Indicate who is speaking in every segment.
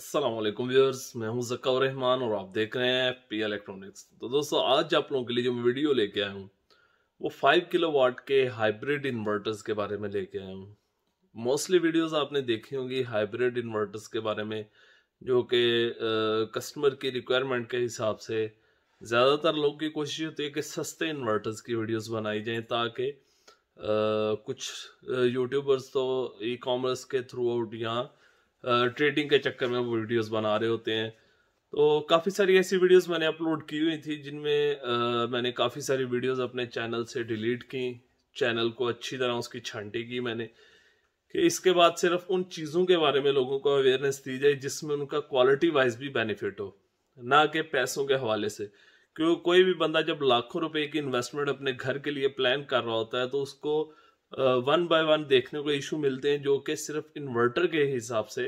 Speaker 1: Aslam viewers मैं हूं जक्का रहमान और आप देख रहे हैं पी इलेक्ट्रॉनिक्स तो दोस्तों आज आप लोगों के लिए जो मैं वीडियो लेके आया हूं वो 5 किलो वाट के हाइब्रिड इन्वर्टर्स के बारे में लेके आया हूं मोस्टली वीडियोस आपने देखी होंगी हाइब्रिड इन्वर्टर्स के बारे में जो कि कस्टमर की रिक्वायरमेंट के हिसाब से ज़्यादातर लोग की कोशिश होती है कि सस्ते इन्वर्टर्स की वीडियोज़ बनाई जाएँ ताकि कुछ यूट्यूबर्स तो ई कॉमर्स के थ्रू आउट यहाँ ट्रेडिंग के चक्कर में वो वीडियोस बना रहे होते हैं तो काफ़ी सारी ऐसी वीडियोस मैंने अपलोड की हुई थी जिनमें मैंने काफ़ी सारी वीडियोस अपने चैनल से डिलीट की चैनल को अच्छी तरह उसकी छांटी की मैंने कि इसके बाद सिर्फ उन चीज़ों के बारे में लोगों को अवेयरनेस दी जाए जिसमें उनका क्वालिटी वाइज भी बेनिफिट हो ना कि पैसों के हवाले से क्योंकि कोई भी बंदा जब लाखों रुपए की इन्वेस्टमेंट अपने घर के लिए प्लान कर रहा होता है तो उसको वन बाय वन देखने को इशू मिलते हैं जो कि सिर्फ इन्वर्टर के हिसाब से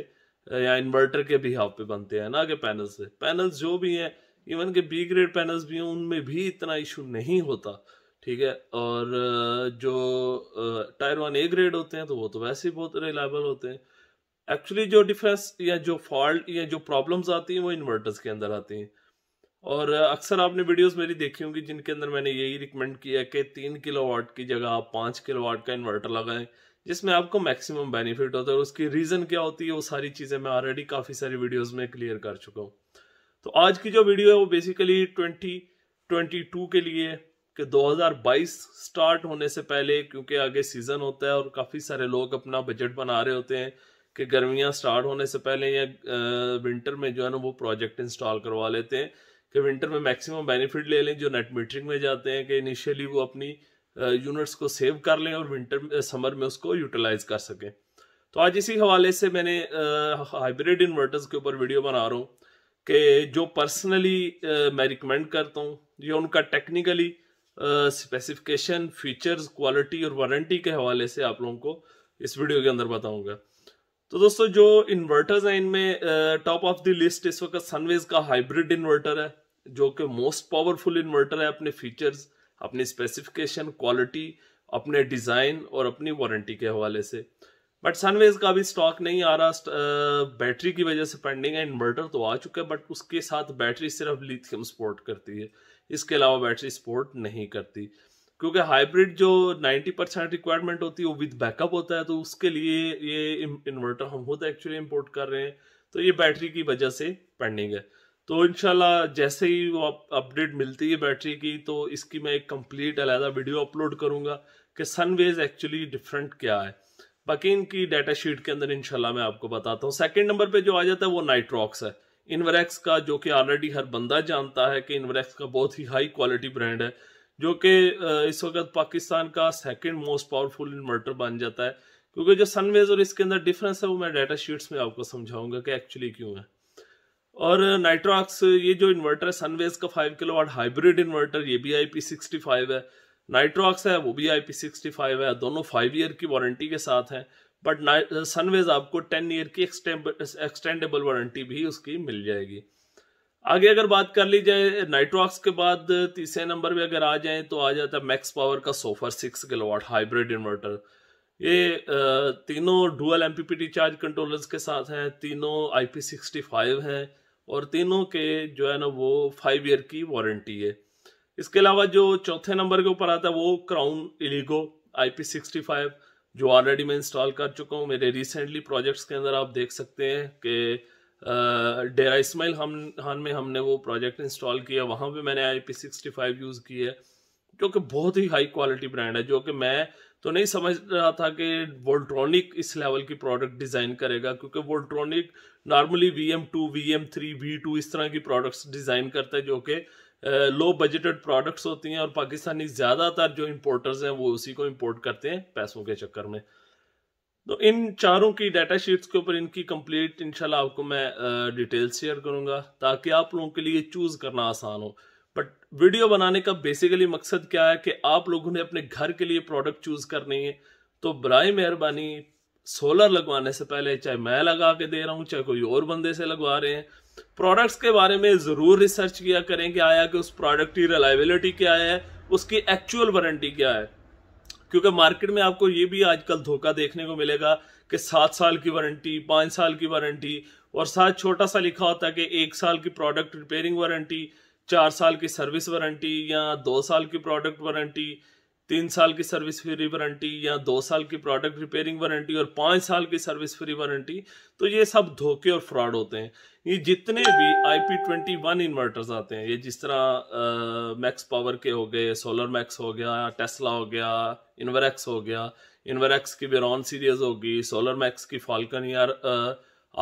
Speaker 1: या इन्वर्टर के बिहाव पे बनते हैं ना कि पैनल से पैनल्स जो भी हैं इवन के बी ग्रेड पैनल्स भी हैं उनमें भी इतना इशू नहीं होता ठीक है और जो टायर वन ए ग्रेड होते हैं तो वो तो वैसे ही बहुत रिलायबल होते हैं एक्चुअली जो डिफरेंस या जो फॉल्ट या जो प्रॉब्लम्स आती हैं वो इन्वर्टर्स के अंदर आती हैं और अक्सर आपने वीडियोस मेरी देखी होंगी जिनके अंदर मैंने यही रिकमेंड किया है कि तीन किलो वाट की जगह आप पाँच किलो वाट का इन्वर्टर लगाएं जिसमें आपको मैक्सिमम बेनिफिट होता है और उसकी रीज़न क्या होती है वो सारी चीज़ें मैं ऑलरेडी काफ़ी सारी वीडियोस में क्लियर कर चुका हूँ तो आज की जो वीडियो है वो बेसिकली ट्वेंटी ट्वेंटी टू के लिए कि दो स्टार्ट होने से पहले क्योंकि आगे सीज़न होता है और काफ़ी सारे लोग अपना बजट बना रहे होते हैं कि गर्मियाँ स्टार्ट होने से पहले या विंटर में जो है ना वो प्रोजेक्ट इंस्टॉल करवा लेते हैं कि विंटर में मैक्सिमम बेनिफिट ले लें जो नेट मीटरिंग में जाते हैं कि इनिशियली वो अपनी यूनिट्स uh, को सेव कर लें और विंटर समर uh, में उसको यूटिलाइज कर सकें तो आज इसी हवाले से मैंने हाइब्रिड uh, इन्वर्टर्स के ऊपर वीडियो बना रहा हूँ कि जो पर्सनली मैं रिकमेंड करता हूँ या उनका टेक्निकली स्पेसिफिकेशन फीचर्स क्वालिटी और वारंटी के हवाले से आप लोगों को इस वीडियो के अंदर बताऊंगा तो दोस्तों जो इन्वर्टर्स हैं इनमें टॉप ऑफ द लिस्ट इस वक्त सनवेज का हाइब्रिड इन्वर्टर है जो कि मोस्ट पावरफुल इन्वर्टर है अपने फीचर्स अपनी स्पेसिफिकेशन क्वालिटी अपने डिज़ाइन और अपनी वारंटी के हवाले से बट सनवेज का अभी स्टॉक नहीं आ रहा बैटरी की वजह से पेंडिंग है इन्वर्टर तो आ चुका है बट उसके साथ बैटरी सिर्फ लिथियम सपोर्ट करती है इसके अलावा बैटरी सपोर्ट नहीं करती क्योंकि हाइब्रिड जो 90 परसेंट रिक्वायरमेंट होती है वो विद बैकअप होता है तो उसके लिए ये इन्वर्टर हम खुद एक्चुअली इम्पोर्ट कर रहे हैं तो ये बैटरी की वजह से पेंडिंग है तो इनशाला जैसे ही वो अपडेट मिलती है बैटरी की तो इसकी मैं एक कंप्लीट अलहदा वीडियो अपलोड करूँगा कि सनवेज एक्चुअली डिफरेंट क्या है बाकी इनकी डाटा शीट के अंदर इनशाला मैं आपको बताता हूँ सेकेंड नंबर पर जो आ जाता है वो नाइट्रॉक्स है इनवरेक्स का जो कि ऑलरेडी हर बंदा जानता है कि इनवरेक्स का बहुत ही हाई क्वालिटी ब्रांड है जो कि इस वक्त पाकिस्तान का सेकेंड मोस्ट पावरफुल इन्वर्टर बन जाता है क्योंकि जो सनवेज और इसके अंदर डिफरेंस है वो मैं डाटा शीट्स में आपको समझाऊंगा कि एक्चुअली क्यों है और नाइट्रॉक्स ये जो इन्वर्टर है सनवेज का five kilo watt hybrid inverter ये भी आई पी सिक्सटी फाइव है नाइट्रॉक्स है वो भी आई पी सिक्सटी फाइव है दोनों फाइव ईयर की वारंटी के साथ हैं बट सनवेज आपको टेन ईयर की एक्सटेंडेबल वारंटी भी उसकी मिल जाएगी आगे अगर बात कर ली जाए नाइट्रॉक्स के बाद तीसरे नंबर पे अगर आ जाए तो आ जाता है मैक्स पावर का Sofar six kilowatt hybrid inverter ये तीनों डुअल एमपीपीटी चार्ज कंट्रोलर्स के साथ हैं तीनों आई पी सिक्सटी फाइव हैं और तीनों के जो है ना वो फाइव ईयर की वारंटी है इसके अलावा जो चौथे नंबर के ऊपर आता है वो Crown Elego I P sixty five जो ऑलरेडी मैं इंस्टॉल कर चुका हूँ मेरे रिसेंटली प्रोजेक्ट्स के अंदर आप देख सकते हैं कि डेरा इसमाइल हम खान में हमने वो प्रोजेक्ट इंस्टॉल किया वहाँ पे मैंने I P sixty five use की है जो कि बहुत ही हाई क्वालिटी ब्रांड है जो कि मैं तो नहीं समझ रहा था कि वोल्ट्रॉनिक इस लेवल की प्रोडक्ट डिज़ाइन करेगा क्योंकि Voltronic normally V M two V M three V two इस तरह की प्रोडक्ट्स डिज़ाइन करता है जो कि लो बजटेड प्रोडक्ट्स होती हैं और पाकिस्तानी ज़्यादातर जो इम्पोर्टर्स हैं वो उसी को इम्पोर्ट करते हैं पैसों के चक्कर में तो इन चारों की डाटा शीट्स के ऊपर इनकी कंप्लीट इंशाल्लाह आपको मैं डिटेल शेयर करूंगा ताकि आप लोगों के लिए चूज़ करना आसान हो वीडियो बनाने का बेसिकली मकसद क्या है कि आप लोगों ने अपने घर के लिए प्रोडक्ट चूज़ करने है तो बरए मेहरबानी सोलर लगवाने से पहले चाहे मैं लगा के दे रहा हूँ चाहे कोई और बंदे से लगवा रहे हैं प्रोडक्ट्स के बारे में ज़रूर रिसर्च किया करें कि आया कि उस प्रोडक्ट की रिलायबिलिटी क्या है उसकी एक्चुअल वारंटी क्या है क्योंकि मार्केट में आपको ये भी आजकल धोखा देखने को मिलेगा कि सात साल की वारंटी पाँच साल की वारंटी और साथ छोटा सा लिखा होता है कि एक साल की प्रोडक्ट रिपेयरिंग वारंटी चार साल की सर्विस वारंटी या दो साल की प्रोडक्ट वारंटी तीन साल की सर्विस फ्री वारंटी या दो साल की प्रोडक्ट रिपेयरिंग वारंटी और पाँच साल की सर्विस फ्री वारंटी तो ये सब धोखे और फ्रॉड होते हैं ये जितने भी I P twenty one inverters आते हैं ये जिस तरह मैक्स पावर के हो गए सोलर मैक्स हो गया टेस्ला हो गया इन्वरक्स हो गया इन्वरक्स की बेरॉन सीरीज होगी सोलर मैक्स की फॉल्कन या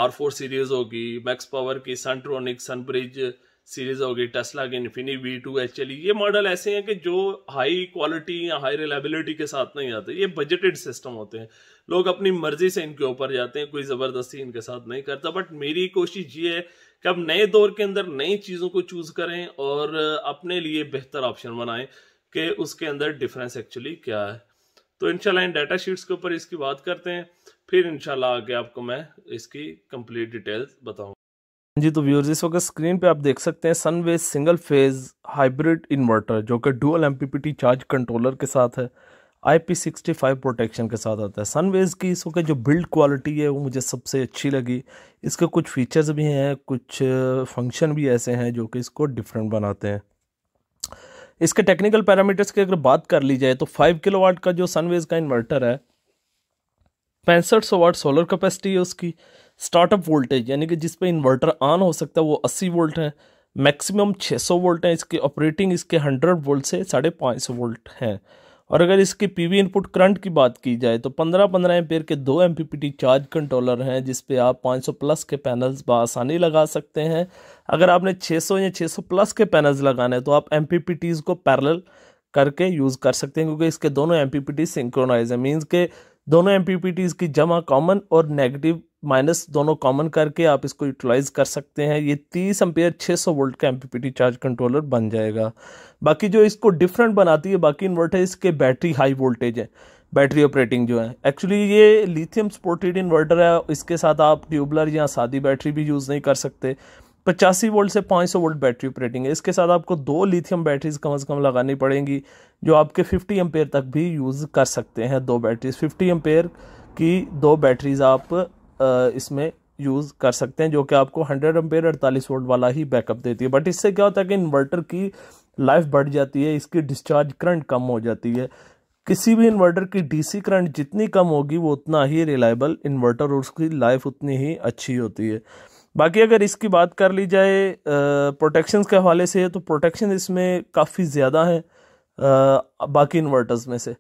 Speaker 1: आर फोर सीरीज होगी मैक्स पावर की सनट्रॉनिक सनब्रिज सीरीज हो गई टेस्ला के इन्फिनी वी टू एच चली ये मॉडल ऐसे हैं कि जो हाई क्वालिटी या हाई रिलायबिलिटी के साथ नहीं आते ये बजटेड सिस्टम होते हैं लोग अपनी मर्जी से इनके ऊपर जाते हैं कोई ज़बरदस्ती इनके साथ नहीं करता बट मेरी कोशिश ये है कि अब नए दौर के अंदर नई चीज़ों को चूज़ करें और अपने लिए बेहतर ऑप्शन बनाएं कि उसके अंदर डिफरेंस एक्चुअली क्या है तो इनशाला इन डाटा शीट्स के ऊपर इसकी बात करते हैं फिर इनशाला आगे आपको मैं इसकी कंप्लीट डिटेल्स बताऊँ जी तो व्यूअर्स इस वक्त स्क्रीन पे आप देख सकते हैं Sunways single phase hybrid inverter जो कि डुअल एमपीपीटी चार्ज कंट्रोलर के साथ है आई सिक्सटी फाइव प्रोटेक्शन के साथ आता है सनवेज की इस वक्त जो बिल्ड क्वालिटी है वो मुझे सबसे अच्छी लगी इसके कुछ फीचर्स भी हैं कुछ फंक्शन भी ऐसे हैं जो कि इसको डिफरेंट बनाते हैं इसके टेक्निकल पैरामीटर्स की अगर बात कर ली जाए तो फाइव किलो का जो सनवेज का इन्वर्टर है पैंसठ सौ वाट सोलर कैपेसिटी है उसकी स्टार्टअप वोल्टेज यानी कि जिस पे इन्वर्टर ऑन हो सकता है वो अस्सी वोल्ट है मैक्सिमम छः सौ वोल्ट है इसके ऑपरेटिंग इसके हंड्रेड वोल्ट से साढ़े पाँच सौ वोल्ट हैं और अगर इसके वी इनपुट करंट की बात की जाए तो पंद्रह पंद्रह एम्पेयर के दो एम चार्ज कंट्रोलर हैं जिसपे आप आप सौ प्लस के पैनल्स बसानी लगा सकते हैं अगर आपने सौ या सौ प्लस के पैनल्स लगाने हैं तो आप एम को पैरल करके यूज़ कर सकते हैं क्योंकि इसके दोनों M P P T synchronize है मीन्स के दोनों एम पी पी टीज की जमा कॉमन और नेगेटिव माइनस दोनों कॉमन करके आप इसको यूटिलाइज कर सकते हैं ये तीस एम्पेयर 600 वोल्ट का एमपीपीटी चार्ज कंट्रोलर बन जाएगा बाकी जो इसको डिफरेंट बनाती है बाकी इन्वर्टर इसके बैटरी हाई वोल्टेज है बैटरी ऑपरेटिंग जो है एक्चुअली ये लिथियम सपोर्टेड इन्वर्टर है इसके साथ आप ट्यूबलर या सादी बैटरी भी यूज़ नहीं कर सकते पचासी वोल्ट से पाँच सौ वोल्ट बैटरी ऑपरेटिंग है इसके साथ आपको दो लिथियम बैटरीज कम से कम लगानी पड़ेंगी जो आपके फिफ्टी एम्पेयर तक भी यूज़ कर सकते हैं दो बैटरीज फिफ्टी एम्पेयर की दो बैटरीज आप इसमें यूज़ कर सकते हैं जो कि आपको 100 एम्पेयर 48 वोल्ट वाला ही बैकअप देती है बट इससे क्या होता है कि इन्वर्टर की लाइफ बढ़ जाती है इसकी डिस्चार्ज करंट कम हो जाती है किसी भी इन्वर्टर की डीसी करंट जितनी कम होगी वो उतना ही रिलायबल इन्वर्टर और उसकी लाइफ उतनी ही अच्छी होती है बाकी अगर इसकी बात कर ली जाए प्रोटेक्शन के हवाले से तो प्रोटेक्शन इसमें काफ़ी ज़्यादा है बाकी इन्वर्टर्स में से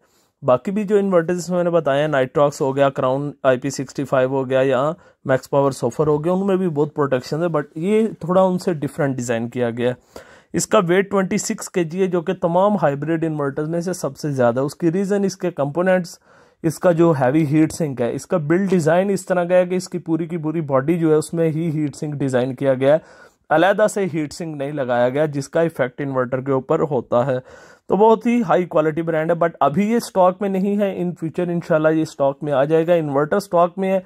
Speaker 1: बाकी भी जो इन्वर्टर्स मैंने बताया नाइट्रॉक्स हो गया Crown I P sixty five हो गया या मैक्स पावर सोफर हो गया उनमें भी बहुत प्रोटेक्शन है बट ये थोड़ा उनसे डिफरेंट डिज़ाइन किया गया है इसका वेट ट्वेंटी सिक्स के जी है जो कि तमाम हाइब्रिड इन्वर्टर में से सबसे ज़्यादा उसकी रीज़न इसके कंपोनेंट्स इसका जो हैवी हीट सिंक है इसका बिल्ड डिज़ाइन इस तरह का है कि इसकी पूरी की पूरी बॉडी जो है उसमें ही हीट सिंक डिज़ाइन किया गया है अलहदा से हीट सिंक नहीं लगाया गया जिसका इफेक्ट इन्वर्टर के ऊपर होता है तो बहुत ही हाई क्वालिटी ब्रांड है बट अभी ये स्टॉक में नहीं है इन फ्यूचर इंशाल्लाह ये स्टॉक में आ जाएगा इन्वर्टर स्टॉक में है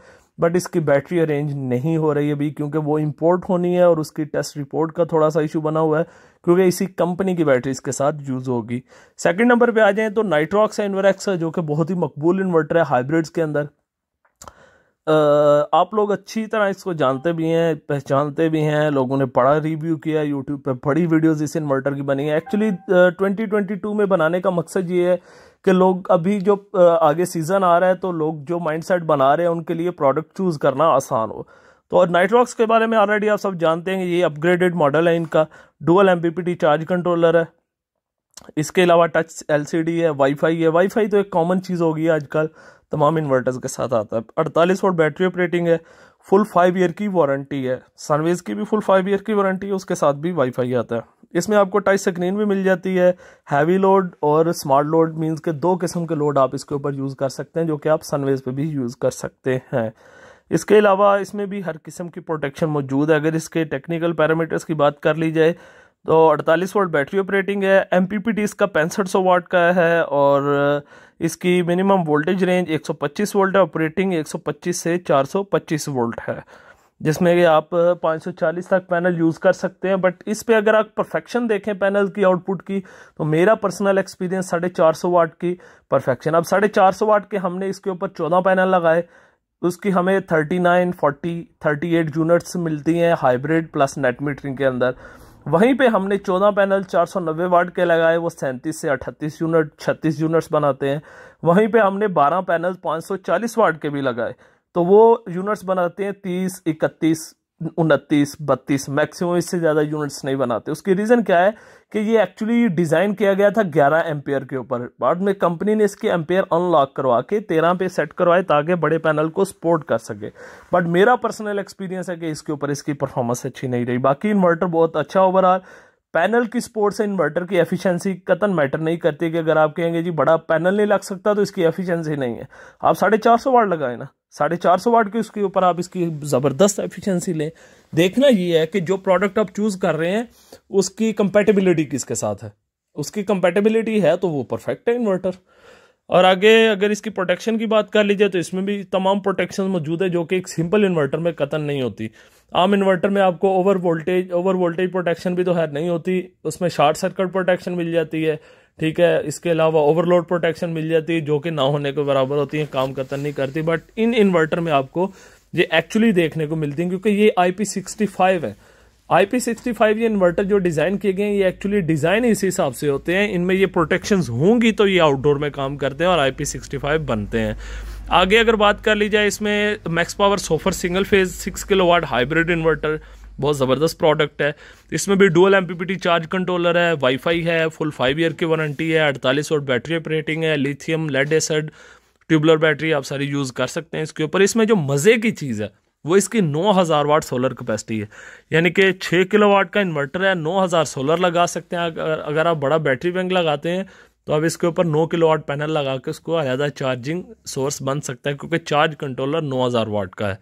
Speaker 1: बट इसकी बैटरी अरेंज नहीं हो रही अभी क्योंकि वो इम्पोर्ट होनी है और उसकी टेस्ट रिपोर्ट का थोड़ा सा इशू बना हुआ है क्योंकि इसी कंपनी की बैटरी इसके साथ यूज़ होगी सेकंड नंबर पे आ जाएं तो नाइट्रॉक्स है इन्वरक्स है जो कि बहुत ही मकबूल इन्वर्टर है हाइब्रिड्स के अंदर आप लोग अच्छी तरह इसको जानते भी हैं पहचानते भी हैं लोगों ने पढ़ा रिव्यू किया यूट्यूब पे बड़ी वीडियोस इस इन्वर्टर की बनी है एक्चुअली 2022 में बनाने का मकसद ये है कि लोग अभी जो आगे सीज़न आ रहा है तो लोग जो माइंडसेट बना रहे हैं उनके लिए प्रोडक्ट चूज़ करना आसान हो तो और नाइट्रॉक्स के बारे में ऑलरेडी आप सब जानते हैं ये अपग्रेडेड मॉडल है इनका डुअल एम चार्ज कंट्रोलर है इसके अलावा टच एलसीडी है वाईफाई है वाईफाई तो एक कॉमन चीज़ होगी आजकल तमाम इन्वर्टर्स के साथ आता है अड़तालीस वोट बैटरी ऑपरेटिंग है फुल फाइव ईयर की वारंटी है सनवेज की भी फुल फाइव ईयर की वारंटी है उसके साथ भी वाईफाई आता है इसमें आपको टच स्क्रीन भी मिल जाती है हैवी लोड और स्मार्ट लोड मींस के दो किस्म के लोड आप इसके ऊपर यूज़ कर सकते हैं जो कि आप सनवेज पे भी यूज़ कर सकते हैं इसके अलावा इसमें भी हर किस्म की प्रोटेक्शन मौजूद है अगर इसके टेक्निकल पैरामीटर्स की बात कर ली जाए तो 48 वोल्ट बैटरी ऑपरेटिंग है एम पी पी टी इसका पैंसठ सौ वाट का है और इसकी मिनिमम वोल्टेज रेंज 125 वोल्ट है ऑपरेटिंग 125 से 425 वोल्ट है जिसमें कि आप 540 तक पैनल यूज़ कर सकते हैं बट इस पे अगर आप परफेक्शन देखें पैनल की आउटपुट की तो मेरा पर्सनल एक्सपीरियंस साढ़े चार सौ वाट की परफेक्शन अब साढ़े चार सौ वाट के हमने इसके ऊपर चौदह पैनल लगाए उसकी हमें thirty nine forty thirty eight units मिलती हैं हाइब्रिड प्लस नेट मीटरिंग के अंदर वहीं पे हमने 14 पैनल 490 वाट के लगाए वो सैंतीस से 38 यूनिट 36 यूनिट्स बनाते हैं वहीं पे हमने 12 पैनल 540 वाट के भी लगाए तो वो यूनिट्स बनाते हैं 30 इकतीस उनतीस बत्तीस मैक्सिमम इससे ज़्यादा यूनिट्स नहीं बनाते उसकी रीज़न क्या है कि ये एक्चुअली डिज़ाइन किया गया था ग्यारह एम्पेयर के ऊपर बाद में कंपनी ने इसके एम्पेयर अनलॉक करवा के तेरह पे सेट करवाए ताकि बड़े पैनल को सपोर्ट कर सके बट मेरा पर्सनल एक्सपीरियंस है कि इसके ऊपर इसकी परफॉर्मेंस अच्छी नहीं रही बाकी इन्वर्टर बहुत अच्छा ओवरऑल पैनल की सपोर्ट से इन्वर्टर की एफिशिएंसी कतन मैटर नहीं करती कि अगर आप कहेंगे जी बड़ा पैनल नहीं लग सकता तो इसकी एफिशिएंसी नहीं है आप साढ़े चार सौ वार्ड लगाए ना साढ़े चार सौ वाट के उसके ऊपर आप इसकी ज़बरदस्त एफिशिएंसी लें देखना ये है कि जो प्रोडक्ट आप चूज़ कर रहे हैं उसकी कंपेटेबिलिटी किसके साथ है उसकी कंपेटेबिलिटी है तो वो परफेक्ट है इन्वर्टर और आगे अगर इसकी प्रोटेक्शन की बात कर लीजिए तो इसमें भी तमाम प्रोटेक्शन मौजूद है जो कि एक सिंपल इन्वर्टर में कतन नहीं होती आम इन्वर्टर में आपको over voltage over voltage protection भी तो है नहीं होती उसमें शॉर्ट सर्किट प्रोटेक्शन मिल जाती है ठीक है इसके अलावा ओवरलोड प्रोटेक्शन मिल जाती है जो कि ना होने के बराबर होती है काम कतर नहीं करती बट इन इन्वर्टर में आपको ये एक्चुअली देखने को मिलती है क्योंकि ये आई पी सिक्सटी फाइव है आई पी सिक्सटी फाइव ये इन्वर्टर जो डिज़ाइन किए गए हैं ये एक्चुअली डिज़ाइन इस हिसाब से होते हैं इनमें ये प्रोटेक्शन होंगी तो ये आउटडोर में काम करते हैं और आई पी सिक्सटी फाइव बनते हैं आगे अगर बात कर ली जाए इसमें Max Power Sofar single phase six kilo watt hybrid inverter बहुत ज़बरदस्त प्रोडक्ट है इसमें भी डुअल एम चार्ज कंट्रोलर है वाईफाई है फुल फाइव ईयर की वारंटी है अड़तालीस वोट बैटरी ऑपरेटिंग है lithium lead acid tubular battery आप सारी यूज़ कर सकते हैं इसके ऊपर इसमें जो मज़े की चीज़ है वो इसकी 9000 वाट सोलर कैपेसिटी है यानी कि 6 वाट का इन्वर्टर है 9000 सोलर लगा सकते हैं अगर, अगर आप बड़ा बैटरी बैंक लगाते हैं तो आप इसके ऊपर 9 वाट पैनल लगा के उसको अलहदा चार्जिंग सोर्स बन सकता है क्योंकि चार्ज कंट्रोलर 9000 वाट का है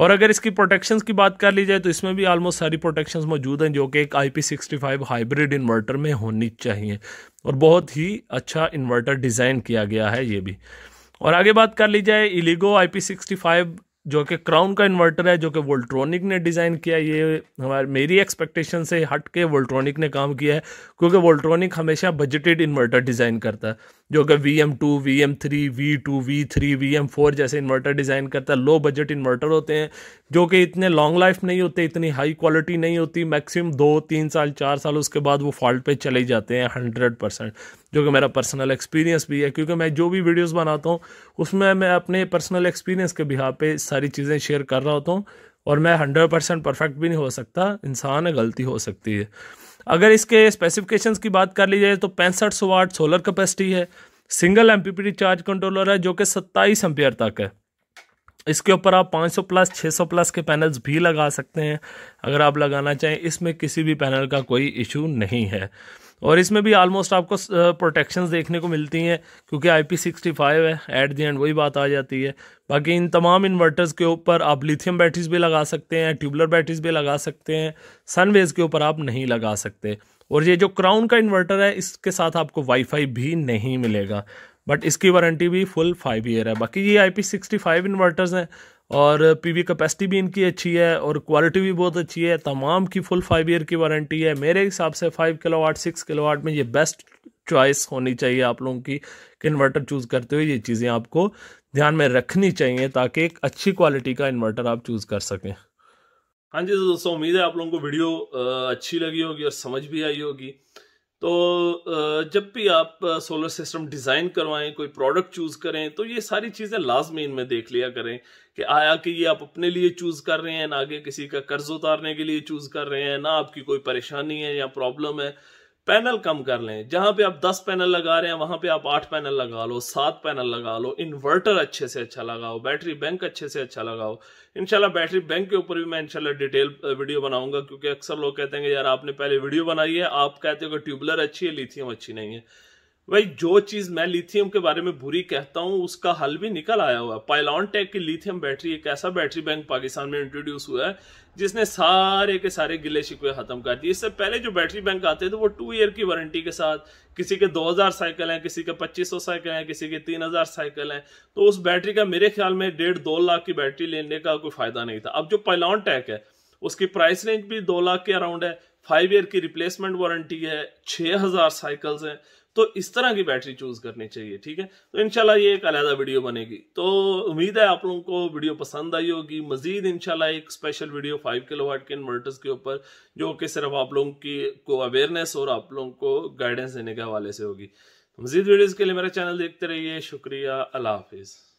Speaker 1: और अगर इसकी प्रोटेक्शन की बात कर ली जाए तो इसमें भी ऑलमोस्ट सारी प्रोटेक्शन मौजूद हैं जो कि एक I P sixty five hybrid inverter में होनी चाहिए और बहुत ही अच्छा इन्वर्टर डिज़ाइन किया गया है ये भी और आगे बात कर ली जाए Elego I P sixty five जो कि क्राउन का इन्वर्टर है जो कि वोल्ट्रॉनिक ने डिज़ाइन किया ये हमारे मेरी एक्सपेक्टेशन से हट के वोल्ट्रॉनिक ने काम किया है क्योंकि वोल्ट्रॉनिक हमेशा बजटेड इन्वर्टर डिज़ाइन करता है जो कि V M two V M three V two V three V M four जैसे इन्वर्टर डिज़ाइन करता है लो बजट इन्वर्टर होते हैं जो कि इतने लॉन्ग लाइफ नहीं होते इतनी हाई क्वालिटी नहीं होती मैक्सिमम दो तीन साल चार साल उसके बाद वो फॉल्ट पे चले जाते हैं हंड्रेड परसेंट जो कि मेरा पर्सनल एक्सपीरियंस भी है क्योंकि मैं जो भी वीडियोस बनाता हूँ उसमें मैं अपने पर्सनल एक्सपीरियंस के बिहार पे सारी चीज़ें शेयर कर रहा होता हूँ और मैं हंड्रेड परसेंट परफेक्ट भी नहीं हो सकता इंसान गलती हो सकती है अगर इसके स्पेसिफिकेशन की बात कर ली जाए तो पैंसठ सौ वाट सोलर कैपेसिटी है सिंगल एम चार्ज कंट्रोलर है जो कि सत्ताईस एम्पियर तक है इसके ऊपर आप 500 प्लस 600 प्लस के पैनल्स भी लगा सकते हैं अगर आप लगाना चाहें इसमें किसी भी पैनल का कोई इशू नहीं है और इसमें भी ऑलमोस्ट आपको प्रोटेक्शंस uh, देखने को मिलती हैं क्योंकि आई पी सिक्सटी फाइव है एट दी एंड वही बात आ जाती है बाकी इन तमाम इन्वर्टर्स के ऊपर आप लिथियम बैटरीज भी लगा सकते हैं ट्यूबलर बैटरीज भी लगा सकते हैं सनवेज के ऊपर आप नहीं लगा सकते और ये जो क्राउन का इन्वर्टर है इसके साथ आपको वाईफाई भी नहीं मिलेगा बट इसकी वारंटी भी फुल फाइव ईयर है बाकी ये I P sixty five inverters हैं और पीवी कैपेसिटी भी इनकी अच्छी है और क्वालिटी भी बहुत अच्छी है तमाम की फुल फाइव ईयर की वारंटी है मेरे हिसाब से five kilo watt six kilo watt में ये बेस्ट चॉइस होनी चाहिए आप लोगों की कि इन्वर्टर चूज़ करते हुए ये चीज़ें आपको ध्यान में रखनी चाहिए ताकि एक अच्छी क्वालिटी का इन्वर्टर आप चूज़ कर सकें हाँ जी दोस्तों उम्मीद है आप लोगों को वीडियो अच्छी लगी होगी और समझ भी आई होगी तो जब भी आप सोलर सिस्टम डिज़ाइन करवाएं कोई प्रोडक्ट चूज़ करें तो ये सारी चीज़ें लाजमी इनमें देख लिया करें कि आया कि ये आप अपने लिए चूज़ कर रहे हैं ना आगे किसी का कर्ज उतारने के लिए चूज़ कर रहे हैं ना आपकी कोई परेशानी है या प्रॉब्लम है पैनल कम कर लें जहां पे आप 10 पैनल लगा रहे हैं वहां पे आप 8 पैनल लगा लो सात पैनल लगा लो इन्वर्टर अच्छे से अच्छा लगाओ बैटरी बैंक अच्छे से अच्छा लगाओ इनशाला बैटरी बैंक के ऊपर भी मैं इनशाला डिटेल वीडियो बनाऊंगा क्योंकि अक्सर लोग कहते हैं यार आपने पहले वीडियो बनाई है आप कहते हो कि ट्यूबलर अच्छी है लिथियम अच्छी नहीं है भाई जो चीज मैं लिथियम के बारे में बुरी कहता हूँ उसका हल भी निकल आया हुआ है पायलॉन टेक की लिथियम बैटरी एक ऐसा बैटरी बैंक पाकिस्तान में इंट्रोड्यूस हुआ है जिसने सारे के सारे गिले शिकवे खत्म कर दिए इससे पहले जो बैटरी बैंक आते थे वो टू ईयर की वारंटी के साथ किसी के 2000 साइकिल हैं किसी के 2500 साइकिल हैं किसी के 3000 साइकिल हैं तो उस बैटरी का मेरे ख्याल में डेढ़ दो लाख की बैटरी लेने का कोई फायदा नहीं था अब जो पायलॉन टैक है उसकी प्राइस रेंज भी दो लाख के अराउंड है फाइव ईयर की रिप्लेसमेंट वारंटी है छः हज़ार साइकिल्स हैं तो इस तरह की बैटरी चूज करनी चाहिए ठीक है तो इनशाला ये एक अलहदा वीडियो बनेगी तो उम्मीद है आप लोगों को वीडियो पसंद आई होगी मजीद इनशाला एक special video five kilo watt के इन्वर्टर्स के ऊपर जो कि सिर्फ आप लोगों की को अवेयरनेस और आप लोगों को गाइडेंस देने के हवाले से होगी तो मजीद वीडियोज़ के लिए मेरा चैनल देखते रहिए शुक्रिया अल्लाह हाफिज़